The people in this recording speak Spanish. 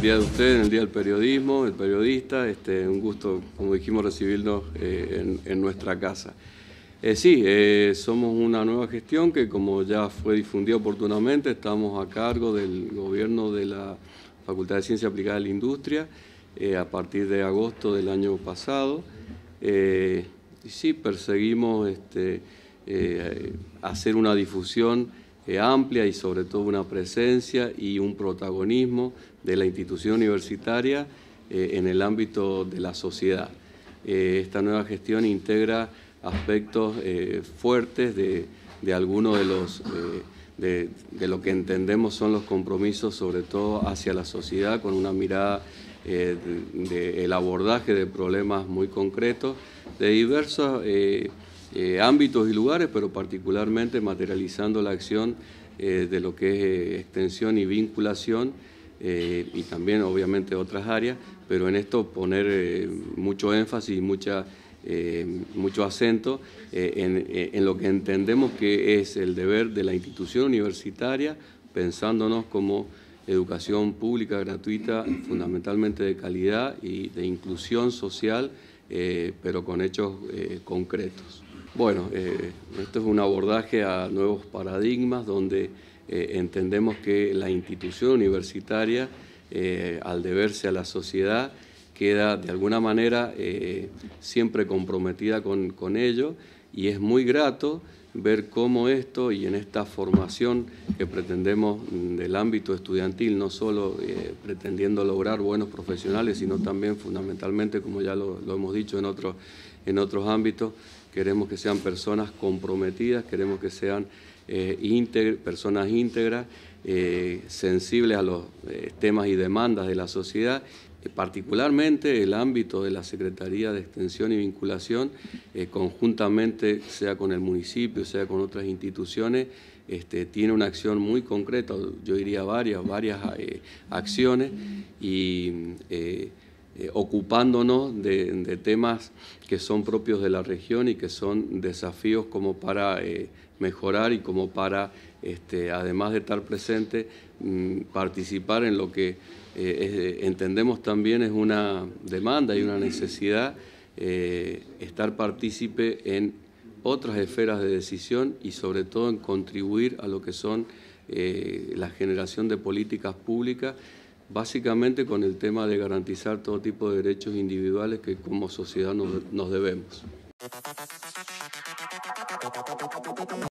el día de ustedes, en el día del periodismo, el periodista. Este, un gusto, como dijimos, recibirnos eh, en, nuestra casa. Eh, sí, eh, somos una nueva gestión que, como ya fue difundida oportunamente, estamos a cargo del gobierno de la Facultad de Ciencia Aplicada de la Industria a partir de agosto del año pasado. y sí, perseguimos este, hacer una difusión amplia y sobre todo una presencia y un protagonismo de la institución universitaria eh, en el ámbito de la sociedad. Eh, esta nueva gestión integra aspectos eh, fuertes de, algunos de los... De, lo que entendemos son los compromisos, sobre todo hacia la sociedad, con una mirada del abordaje de problemas muy concretos, de diversos eh, ámbitos y lugares, pero particularmente materializando la acción eh, de lo que es eh, extensión y vinculación y también obviamente otras áreas, pero en esto poner mucho énfasis y mucho acento en, lo que entendemos que es el deber de la institución universitaria, pensándonos como educación pública gratuita, fundamentalmente de calidad y de inclusión social, pero con hechos concretos. Bueno, eh, esto es un abordaje a nuevos paradigmas donde eh, entendemos que la institución universitaria, eh, al deberse a la sociedad, queda de alguna manera eh, siempre comprometida con, ello y es muy grato ver cómo esto y en esta formación que pretendemos del ámbito estudiantil, no solo eh, pretendiendo lograr buenos profesionales, sino también fundamentalmente, como ya lo, hemos dicho en, otros en otros ámbitos, queremos que sean personas comprometidas, queremos que sean eh, personas íntegras, sensibles a los temas y demandas de la sociedad eh, particularmente el ámbito de la Secretaría de Extensión y Vinculación, eh, conjuntamente, sea con el municipio, sea con otras instituciones, este, tiene una acción muy concreta, yo diría varias, varias eh, acciones, y eh, ocupándonos de, temas que son propios de la región y que son desafíos como para eh, mejorar y como para, este, además de estar presente, mm, participar en lo que eh, entendemos también es una demanda y una necesidad, estar partícipe en otras esferas de decisión y sobre todo en contribuir a lo que son la generación de políticas públicas básicamente con el tema de garantizar todo tipo de derechos individuales que como sociedad nos, debemos.